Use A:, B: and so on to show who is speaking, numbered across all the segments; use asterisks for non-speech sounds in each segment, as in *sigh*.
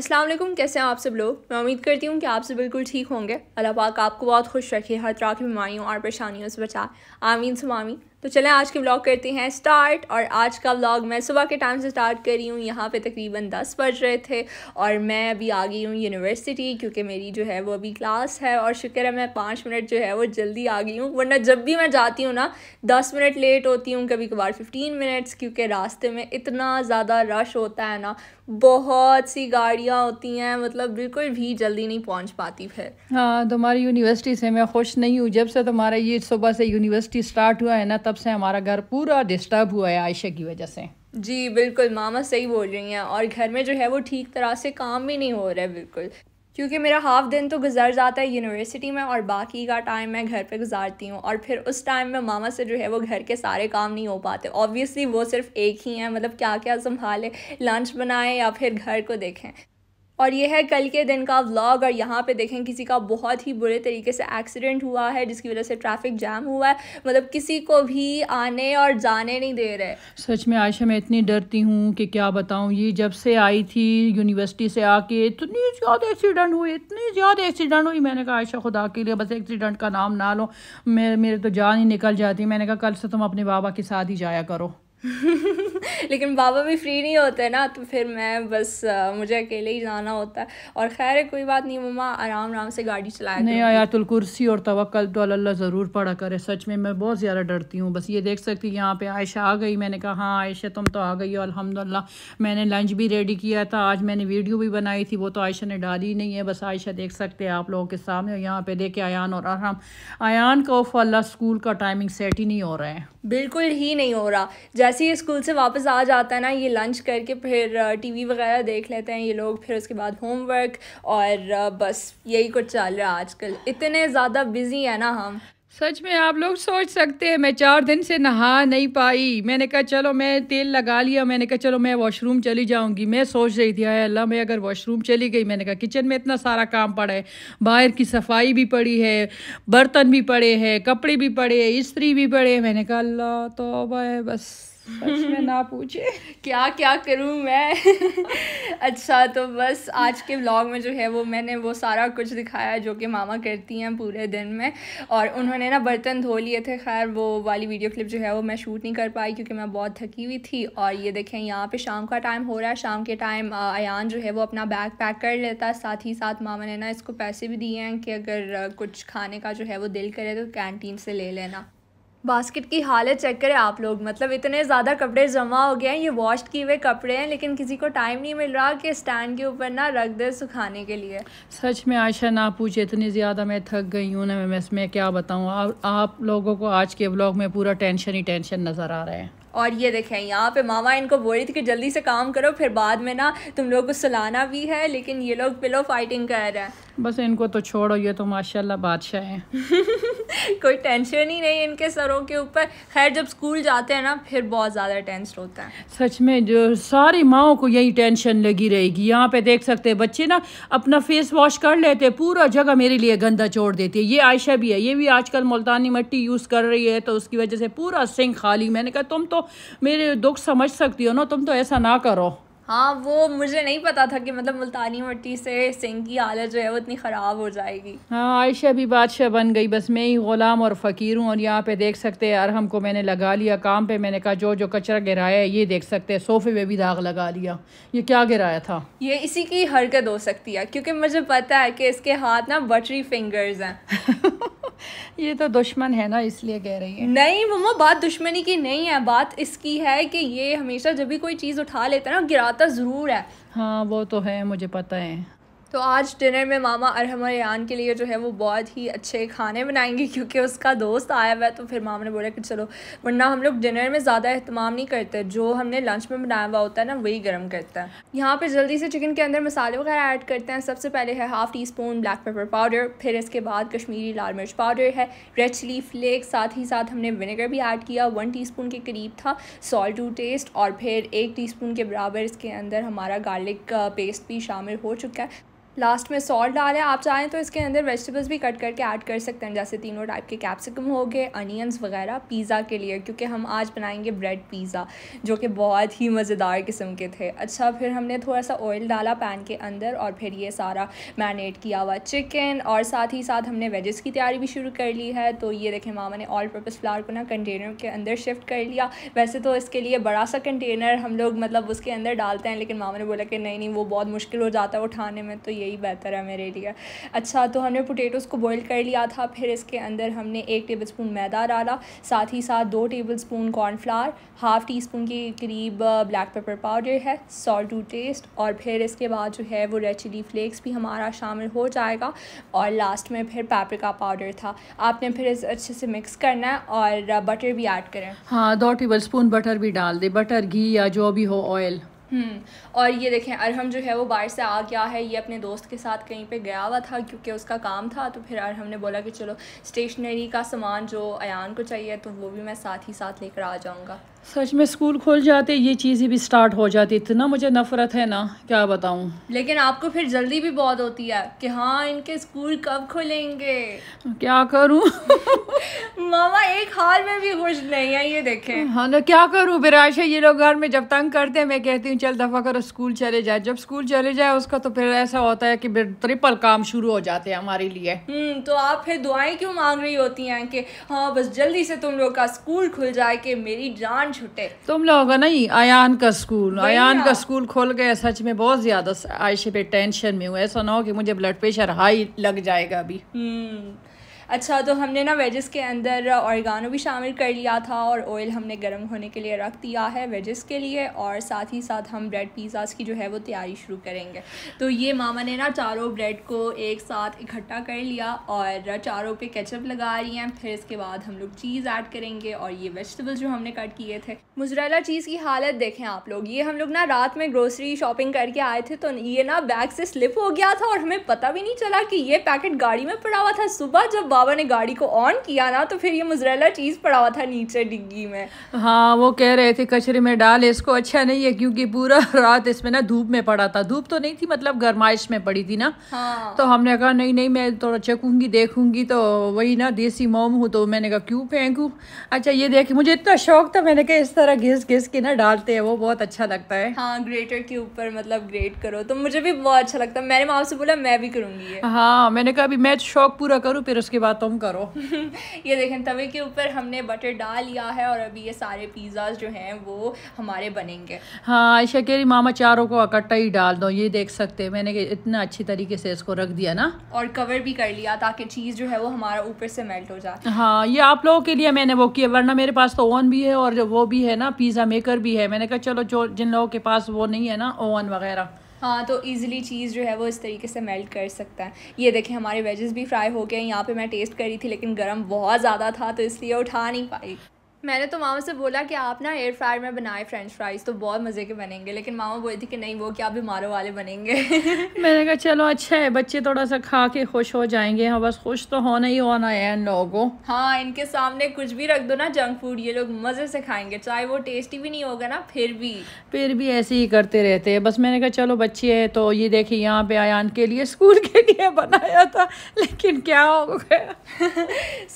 A: अस्सलाम वालेकुम कैसे हैं आप सब लोग मैं उम्मीद करती हूँ कि आप सब बिल्कुल ठीक होंगे अल्लाह पाक आपको बहुत खुश रखे हर तरह की बीमारियों और परेशानियों से बचाए आमीन सुमामी तो चलें आज के व्लॉग करते हैं स्टार्ट और आज का व्लॉग मैं सुबह के टाइम से स्टार्ट कर रही हूँ यहाँ पे तकरीबन दस बज रहे थे और मैं अभी आ गई हूँ यूनिवर्सिटी क्योंकि मेरी जो है वो अभी क्लास है और शुक्र है मैं पाँच मिनट जो है वो जल्दी आ गई हूँ वरना जब भी मैं जाती हूँ ना दस मिनट लेट होती हूँ कभी कभार फिफ्टीन मिनट्स क्योंकि रास्ते में इतना ज़्यादा रश होता है ना बहुत सी गाड़ियाँ होती हैं मतलब बिल्कुल भी जल्दी नहीं पहुँच पाती फिर
B: हाँ तुम्हारी यूनिवर्सिटी से मैं खुश नहीं हूँ जब से तुम्हारा ये सुबह से यूनिवर्सिटी स्टार्ट हुआ है ना तब से हमारा घर पूरा डिस्टर्ब हुआ है आयशा की वजह से
A: जी बिल्कुल मामा सही बोल रही हैं और घर में जो है वो ठीक तरह से काम भी नहीं हो रहा है बिल्कुल क्योंकि मेरा हाफ दिन तो गुजर जाता है यूनिवर्सिटी में और बाकी का टाइम मैं घर पे गुजारती हूँ और फिर उस टाइम में मामा से जो है वो घर के सारे काम नहीं हो पाते ऑब्वियसली वो सिर्फ एक ही हैं मतलब क्या क्या संभाले लंच बनाएं या फिर घर को देखें और ये है कल के दिन का व्लॉग और यहाँ पे देखें किसी का बहुत ही बुरे तरीके से एक्सीडेंट हुआ है जिसकी वजह से ट्रैफिक जाम हुआ है मतलब किसी को भी आने और जाने नहीं दे रहे
B: सच में आयशा मैं इतनी डरती हूँ कि क्या बताऊँ ये जब से आई थी यूनिवर्सिटी से आके इतनी ज़्यादा एक्सीडेंट हुई इतनी ज़्यादा एक्सीडेंट हुई मैंने कहा आयशा खुदा के लिए बस एक्सीडेंट का नाम ना लो मेरे मेरे तो जान ही निकल जाती मैंने कहा कल से तुम अपने बाबा के साथ ही जाया करो
A: *laughs* लेकिन बाबा भी फ्री नहीं होते ना तो फिर मैं बस आ, मुझे अकेले ही जाना होता है और खैर है कोई बात नहीं मम्मा आराम आराम से गाड़ी चलाया नहीं
B: आयातुल कुर्सी और तवक्ल तो अल्लाह ज़रूर पढ़ा करे सच में मैं बहुत ज़्यादा डरती हूँ बस ये देख सकती यहाँ पे आयशा आ गई मैंने कहा हाँ आयशा तुम तो आ गई हो अलहमदिल्ला मैंने लंच भी रेडी किया था आज मैंने वीडियो भी बनाई थी वो तो आयशा ने डाली नहीं है बस आयशा देख सकते हैं आप लोगों के सामने और यहाँ पर देखे आयान और आराम आयान का ऑफ अल्लाह स्कूल का टाइमिंग सेट ही नहीं हो रहा है
A: बिल्कुल ही नहीं हो रहा जैसे ही स्कूल से वापस आ जाता है ना ये लंच करके फिर टीवी वगैरह देख लेते हैं ये लोग फिर उसके बाद होमवर्क और बस यही कुछ चल रहा है आजकल इतने ज़्यादा बिज़ी है ना हम
B: सच में आप लोग सोच सकते हैं मैं चार दिन से नहा नहीं पाई मैंने कहा चलो मैं तेल लगा लिया मैंने कहा चलो मैं वॉशरूम चली जाऊंगी मैं सोच रही थी अरे अल्लाह मैं अगर वॉशरूम चली गई मैंने कहा किचन में इतना सारा काम पड़ा है बाहर की सफाई भी पड़ी है बर्तन भी पड़े हैं कपड़े भी पड़े हैं इस्त्री भी पड़े हैं मैंने कहा अल्लाह तो बस सच में ना
A: पूछे क्या क्या करूँ मैं *laughs* अच्छा तो बस आज के व्लॉग में जो है वो मैंने वो सारा कुछ दिखाया जो कि मामा करती हैं पूरे दिन में और उन्होंने ना बर्तन धो लिए थे खैर वो वाली वीडियो क्लिप जो है वो मैं शूट नहीं कर पाई क्योंकि मैं बहुत थकी हुई थी और ये देखें यहाँ पे शाम का टाइम हो रहा है शाम के टाइम अयान जो है वो अपना बैग पैक कर लेता है साथ ही साथ मामा ने ना इसको पैसे भी दिए हैं कि अगर कुछ खाने का जो है वो दिल करे तो कैंटीन से ले लेना बास्केट की हालत चेक करें आप लोग मतलब इतने ज़्यादा कपड़े जमा हो गए हैं ये वॉश किए हुए कपड़े हैं लेकिन किसी को टाइम नहीं मिल रहा कि स्टैंड के ऊपर ना रख दे सुखाने के लिए
B: सच में आयशा ना पूछे इतनी ज़्यादा मैं थक गई हूँ ना मैं इसमें क्या बताऊँ आप, आप लोगों को आज के ब्लॉग में पूरा टेंशन ही टेंशन नज़र आ रहा है
A: और ये देखें यहाँ पे मामा इनको बोल रही थी कि जल्दी से काम करो फिर बाद में ना तुम लोगों को सलाना भी है लेकिन ये लोग पिलो फाइटिंग कर रहे हैं
B: बस इनको तो छोड़ो ये तो माशाल्लाह बादशाह है *laughs*
A: कोई टेंशन ही नहीं इनके सरों के ऊपर खैर जब स्कूल जाते हैं ना फिर बहुत ज़्यादा टेंस होता है
B: सच में जो सारी माओ को यही टेंशन लगी रहेगी यहाँ पे देख सकते हैं बच्चे ना अपना फेस वॉश कर लेते हैं पूरा जगह मेरे लिए गंदा छोड़ देती है ये आयशा भी है ये भी आजकल मुल्तानी मट्टी यूज़ कर रही है तो उसकी वजह से पूरा सिंह खाली मैंने कहा तुम तो मेरे दुख समझ सकती हो ना तुम तो ऐसा ना करो
A: हाँ वो मुझे नहीं पता था कि मतलब मुल्तानी मट्टी से सिंह की हालत जो है वो इतनी ख़राब हो जाएगी
B: हाँ आयशा भी बादशाह बन गई बस मैं ही ग़ुलाम और फ़कीर हूँ और यहाँ पे देख सकते हैं अरहम को मैंने लगा लिया काम पे मैंने कहा जो जो कचरा गिराया है ये देख सकते हैं सोफ़े पे भी दाग लगा लिया ये क्या गिराया था
A: ये इसी की हरकत हो सकती है क्योंकि मुझे पता है कि इसके हाथ ना बटरी फिंगर्स हैं *laughs* *laughs* ये तो दुश्मन है ना इसलिए कह रही है नहीं मम्मा बात दुश्मनी की नहीं है बात इसकी है कि ये हमेशा जब भी कोई चीज़ उठा लेता है ना गिराता ज़रूर है हाँ वो तो है मुझे पता है तो आज डिनर में मामा अरहम रान के लिए जो है वो बहुत ही अच्छे खाने बनाएंगे क्योंकि उसका दोस्त आया हुआ है तो फिर मामा ने बोला कि चलो वरना हम लोग डिनर में ज़्यादा अहतमाम नहीं करते जो हमने लंच में बनाया हुआ होता है ना वही गर्म करता है यहाँ पर जल्दी से चिकन के अंदर मसाले वगैरह ऐड करते हैं सबसे पहले है half teaspoon black pepper powder फिर इसके बाद कश्मीरी लाल मिर्च पाउडर है रेड चिली फ्लेक्स साथ ही साथ हमने विनेगर भी ऐड किया वन टी के करीब था सॉल्ट टू टेस्ट और फिर एक टी के बराबर इसके अंदर हमारा गार्लिक पेस्ट uh, भी शामिल हो चुका है लास्ट में सॉल्ट डालें आप चाहें तो इसके अंदर वेजिटेबल्स भी कट करके ऐड कर सकते हैं जैसे तीनों टाइप के कैप्सिकम हो गए अनियंस वगैरह पिज़्ज़ा के लिए क्योंकि हम आज बनाएंगे ब्रेड पिज़्ज़ा जो कि बहुत ही मज़ेदार किस्म के थे अच्छा फिर हमने थोड़ा सा ऑयल डाला पैन के अंदर और फिर ये सारा मैरिनेट किया हुआ चिकन और साथ ही साथ हमने वेजेस की तैयारी भी शुरू कर ली है तो ये देखें मामा ने ऑल पर्पज़ फ्लावर को ना कंटेनर के अंदर शिफ्ट कर लिया वैसे तो इसके लिए बड़ा सा कंटेनर हम लोग मतलब उसके अंदर डालते हैं लेकिन मामा ने बोला कि नहीं नहीं वो बहुत मुश्किल हो जाता है उठाने में तो यही बेहतर है मेरे लिए अच्छा तो हमने पोटेटोज को बॉईल कर लिया था फिर इसके अंदर हमने एक टेबल स्पून मैदा डाला साथ ही साथ दो tablespoon cornflour half teaspoon के करीब ब्लैक पेपर पाउडर है सॉल्ट टू टेस्ट और फिर इसके बाद जो है वो रेड चिली फ्लेक्स भी हमारा शामिल हो जाएगा और लास्ट में फिर पेपरिका पाउडर था आपने फिर इस अच्छे से मिक्स करना है और बटर भी ऐड करें
B: हाँ दो टेबल स्पून बटर भी डाल दे बटर घी या जो भी हो ऑयल
A: हम्म, और ये देखें अरहम जो है वो बाहर से आ गया है ये अपने दोस्त के साथ कहीं पे गया हुआ था क्योंकि उसका काम था तो फिर अरहम ने बोला कि चलो स्टेशनरी का सामान जो अयान को चाहिए तो वो भी मैं साथ ही साथ लेकर आ जाऊँगा सच
B: में स्कूल खोल जाते ये चीज भी स्टार्ट हो जाती इतना मुझे नफरत है ना क्या बताऊँ
A: लेकिन आपको फिर जल्दी भी बहुत होती है कि हाँ इनके स्कूल कब खुलेंगे क्या करूँ
B: *laughs*
A: मामा एक हाल में भी खुश नहीं है ये देखें
B: हाँ ना क्या करूँ फिर आयशा ये लोग घर में जब तंग करते हैं मैं कहती हूँ चल दफ़ा करो स्कूल चले जाए जब स्कूल चले जाए उसका
A: तो फिर ऐसा होता है कि ट्रिपल काम शुरू हो जाते हैं हमारे लिए हम्म, तो आप फिर दुआएं क्यों मांग रही होती हैं कि हाँ बस जल्दी से तुम लोग का स्कूल खुल जाए कि मेरी जान कान छुटे
B: तुम लोगों का नहीं आयान का स्कूल आयान का स्कूल खोल गया सच में बहुत ज्यादा आयशे पे टेंशन में हूँ ऐसा ना हो कि मुझे ब्लड प्रेशर हाई लग जाएगा अभी
A: हम्म। अच्छा तो हमने ना वेजेस के अंदर औरगानो भी शामिल कर लिया था और ऑयल हमने गर्म होने के लिए रख दिया है वेजेस के लिए और साथ ही साथ हम ब्रेड पिज़्ज़ाज़ की जो है वो तैयारी शुरू करेंगे तो ये मामा ने ना चारों ब्रेड को एक साथ इकट्ठा कर लिया और चारों पे केचप लगा रही हैं फिर इसके बाद हम लोग चीज़ ऐड करेंगे और ये वेजिटेबल्स जो हमने कट किए थे मुजरेला चीज़ की हालत देखें आप लोग ये हम लोग ना रात में ग्रोसरी शॉपिंग करके आए थे तो ये ना बैग से स्लिप हो गया था और हमें पता भी नहीं चला कि ये पैकेट गाड़ी में पड़ा हुआ था सुबह जब बाबा ने गाड़ी को ऑन किया ना तो फिर ये मुजरेला चीज़ पड़ा हुआ था नीचे डिग्गी में
B: हाँ वो कह रहे थे कचरे में डाल इसको अच्छा नहीं है क्योंकि पूरा *laughs* रात इसमें ना धूप में पड़ा था धूप तो नहीं थी मतलब गर्माइश में पड़ी थी ना हाँ। तो हमने कहा नहीं नहीं मैं थोड़ा तो देखूंगी तो वही ना देसी मोम हूँ तो मैंने कहा क्यों फेंकू अच्छा ये देख मुझे इतना शौक था मैंने कहा इस तरह घिस घिस के ना डालते हैं वो बहुत अच्छा लगता है
A: हाँ ग्रेटर के ऊपर मतलब ग्रेट करो तो मुझे भी बहुत अच्छा लगता है मैंने माँ से बोला मैं भी करूंगी हाँ मैंने कहा अभी मैं शौक पूरा करूँ फिर उसके बाद बात तुम करो *laughs* ये देखें तवे के ऊपर हमने बटर डाल लिया है और अभी ये सारे पिज्जा जो हैं वो हमारे बनेंगे
B: हाँ शकेरी मामा चारों को इकट्ठा ही डाल दो ये देख सकते हैं मैंने इतना अच्छी तरीके से इसको रख दिया ना
A: और कवर भी कर लिया ताकि चीज़ जो है वो हमारा ऊपर से मेल्ट हो जाए
B: हाँ ये आप लोगों के लिए मैंने वो किया वरना मेरे पास तो ओवन भी है और वो भी है ना पिज़्ज़ा मेकर भी है मैंने कहा चलो जो जिन लोगों के पास वो नहीं है ना ओवन वगैरह
A: हाँ तो ईज़िली चीज़ जो है वो इस तरीके से मेल्ट कर सकता है ये देखें हमारे वेजेस भी फ्राई हो गए यहाँ पे मैं टेस्ट करी थी लेकिन गर्म बहुत ज़्यादा था तो इसलिए उठा नहीं पाई मैंने तो मामा से बोला कि आप ना एयर फ्रायर में बनाए फ्रेंच फ्राइज तो बहुत मज़े के बनेंगे लेकिन मामा बोली थी कि नहीं वो क्या बीमारों वाले बनेंगे *laughs*
B: मैंने कहा चलो अच्छा है बच्चे थोड़ा सा खा के खुश हो जाएंगे हाँ बस खुश तो होना ही होना है
A: इन लोगों हाँ इनके सामने कुछ भी रख दो ना जंक फूड ये लोग मज़े से खाएंगे चाहे वो टेस्टी भी नहीं होगा ना फिर भी
B: फिर भी ऐसे ही करते रहते हैं बस मैंने कहा चलो बच्चे है तो ये देखिए यहाँ पे आया इनके लिए स्कूल के लिए बनाया
A: था लेकिन क्या हो गया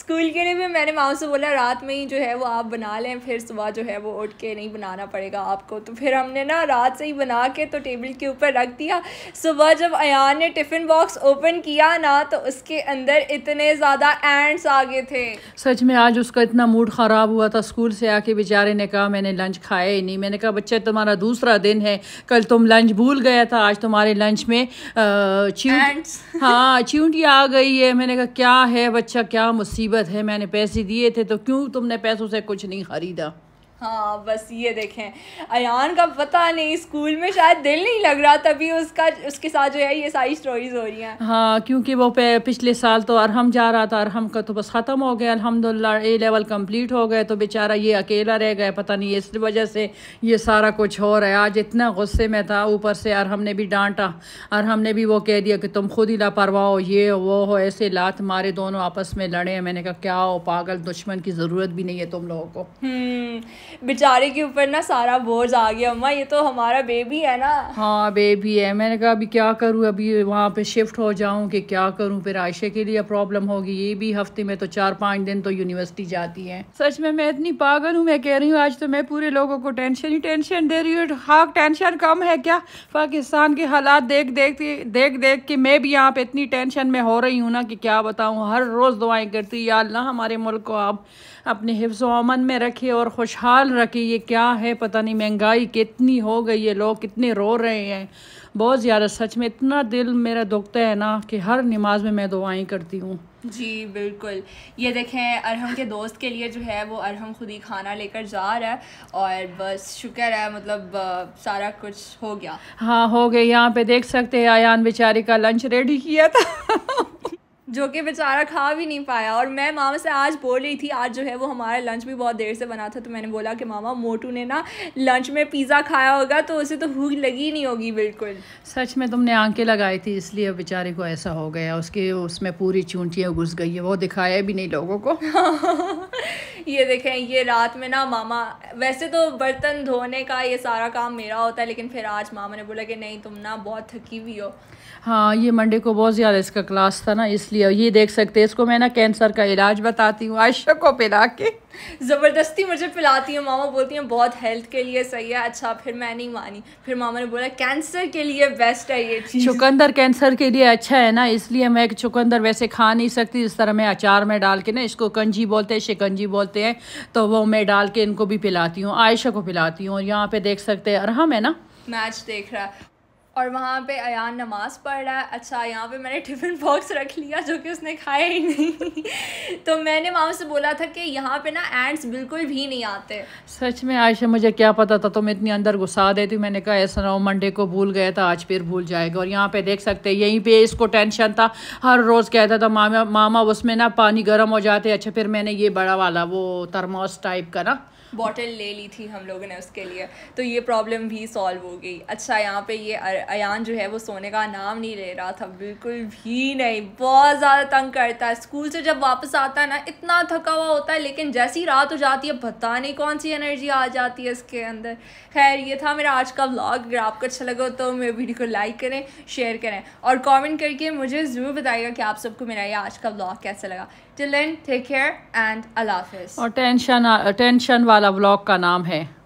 A: स्कूल *laughs* के लिए भी मैंने मामा से बोला रात में ही जो है वो आप बना लें फिर सुबह जो है वो उठ के नहीं बनाना पड़ेगा आपको तो फिर हमने ना रात से ही बना के तो टेबल के ऊपर रख दिया सुबह जब अयान ने टिफ़िन बॉक्स ओपन किया ना तो उसके अंदर इतने ज़्यादा एंड्स आ गए थे
B: सच में आज उसका इतना मूड ख़राब हुआ था स्कूल से आके बेचारे ने कहा मैंने लंच खाया ही नहीं मैंने कहा बच्चा तुम्हारा दूसरा दिन है कल तुम लंच भूल गया था आज तुम्हारे लंच में *laughs* हाँ चींटी आ गई है मैंने कहा क्या है बच्चा क्या मुसीबत है मैंने पैसे दिए थे तो क्यों तुमने पैसों से कुछ नहीं खरीदा
A: हाँ बस ये देखें अयान का पता नहीं स्कूल में शायद दिल नहीं लग रहा तभी उसका उसके साथ जो है ये सारी स्टोरीज हो रही हैं
B: हाँ क्योंकि वो पिछले साल तो अरहम जा रहा था अरहम का तो बस ख़त्म हो गया अल्हम्दुलिल्लाह ए लेवल कंप्लीट हो गए तो बेचारा ये अकेला रह गया पता नहीं इस वजह से ये सारा कुछ हो रहा है आज इतना गुस्से में था ऊपर से अरहम ने भी डांटा अरहम ने भी वो कह दिया कि तुम खुद ही लापरवाह हो ये हो वो हो ऐसे लात मारे दोनों आपस में लड़े
A: मैंने कहा क्या हो पागल दुश्मन की ज़रूरत भी नहीं है तुम लोगों को हम्म, बेचारे के ऊपर ना सारा बोझ आ गया अम्मा ये तो हमारा बेबी है ना
B: हाँ बेबी है मैंने कहा अभी क्या करूँ अभी वहाँ पे शिफ्ट हो जाऊँ कि क्या करूँ फिर आयशे के लिए प्रॉब्लम होगी ये भी हफ्ते में तो चार पाँच दिन तो यूनिवर्सिटी जाती है सच में मैं इतनी पागल हूँ मैं कह रही हूँ आज तो मैं पूरे लोगों को टेंशन ही टेंशन दे रही हूँ हाँ टेंशन कम है क्या पाकिस्तान के हालात देख देख देख देख के मैं भी यहाँ पे इतनी टेंशन में हो रही हूँ ना कि क्या बताऊँ हर रोज़ दुआएं करती यार ना हमारे मुल्क को आप अपने हिफ्स अमन में रखे और खुशहाल रखे ये क्या है पता नहीं महंगाई कितनी हो गई है लोग कितने रो रहे हैं बहुत ज़्यादा सच में इतना दिल मेरा दुखता है ना कि हर नमाज में मैं दुआएं करती हूँ
A: जी बिल्कुल ये देखें अरहम के दोस्त के लिए जो है वो अरहम खुद ही खाना लेकर जा रहा है और बस शुक्र है मतलब सारा कुछ हो गया
B: हाँ हो गया यहाँ पे देख सकते हैं आयान बेचारी का लंच रेडी किया था
A: *laughs* जो कि बेचारा खा भी नहीं पाया और मैं मामा से आज बोल रही थी आज जो है वो हमारा लंच भी बहुत देर से बना था तो मैंने बोला कि मामा मोटू ने ना लंच में पिज़्ज़ा खाया होगा तो उसे तो भूख लगी नहीं होगी बिल्कुल सच में तुमने
B: आंखें लगाई थी इसलिए बेचारे को ऐसा हो गया उसके उसमें पूरी चूंटियाँ घुस गई है वो दिखाया भी नहीं
A: लोगों को *laughs* ये देखें ये रात में ना मामा वैसे तो बर्तन धोने का ये सारा काम मेरा होता है लेकिन फिर आज मामा ने बोला कि नहीं तुम ना बहुत थकी हुई हो
B: हाँ ये मंडे को बहुत ज़्यादा इसका क्लास था ना इसलिए ये देख सकते हैं इसको मैं ना कैंसर का इलाज बताती हूँ आयशा को पिला के
A: ज़बरदस्ती मुझे पिलाती है मामा बोलती हैं बहुत हेल्थ के लिए सही है अच्छा फिर मैं नहीं मानी फिर मामा ने बोला कैंसर के लिए बेस्ट है ये चीज़ चुकंदर
B: कैंसर के लिए अच्छा है ना इसलिए मैं चुकंदर वैसे खा नहीं सकती इस तरह मैं अचार में डाल के ना इसको कंजी बोलते हैं शिकंजी बोलते हैं तो वो मैं डाल के इनको भी पिलाती हूँ आयशा को पिलाती हूँ और यहाँ पे देख सकते हैं अरहम है ना
A: मैच देख रहा है और वहाँ पे अयान नमाज़ पढ़ रहा है अच्छा यहाँ पे मैंने टिफ़िन बॉक्स रख लिया जो कि उसने खाया ही नहीं *laughs* तो मैंने मामा से बोला था कि यहाँ पे ना एंड्स बिल्कुल भी नहीं आते
B: सच में आयशा मुझे क्या पता था तो मैं इतनी अंदर गुस्सा देती मैंने कहा ऐसा ना मंडे को भूल गया था आज फिर भूल जाएगा और यहाँ पे देख सकते यहीं पर इसको टेंशन था हर रोज़ कहता था मामा मामा उसमें ना पानी गर्म हो जाते अच्छा फिर मैंने ये बड़ा वाला वो तरमोस टाइप का ना
A: बॉटल ले ली थी हम लोगों ने उसके लिए तो ये प्रॉब्लम भी सॉल्व हो गई अच्छा यहाँ पे ये अयान जो है वो सोने का नाम नहीं ले रहा था बिल्कुल भी नहीं बहुत ज़्यादा तंग करता है स्कूल से जब वापस आता है ना इतना थका हुआ होता है लेकिन जैसी रात हो जाती है पता नहीं कौन सी एनर्जी आ जाती है इसके अंदर खैर ये था मेरा आज का व्लॉग अगर आपको अच्छा लगा तो मेरे वीडियो को लाइक करें शेयर करें और कमेंट करके मुझे ज़रूर बताइएगा कि आप सबको मेरा ये आज का व्लॉग कैसा लगा देन टेक केयर एंड अल्लाह और
B: टेंशन टेंशन वाला व्लॉग का नाम है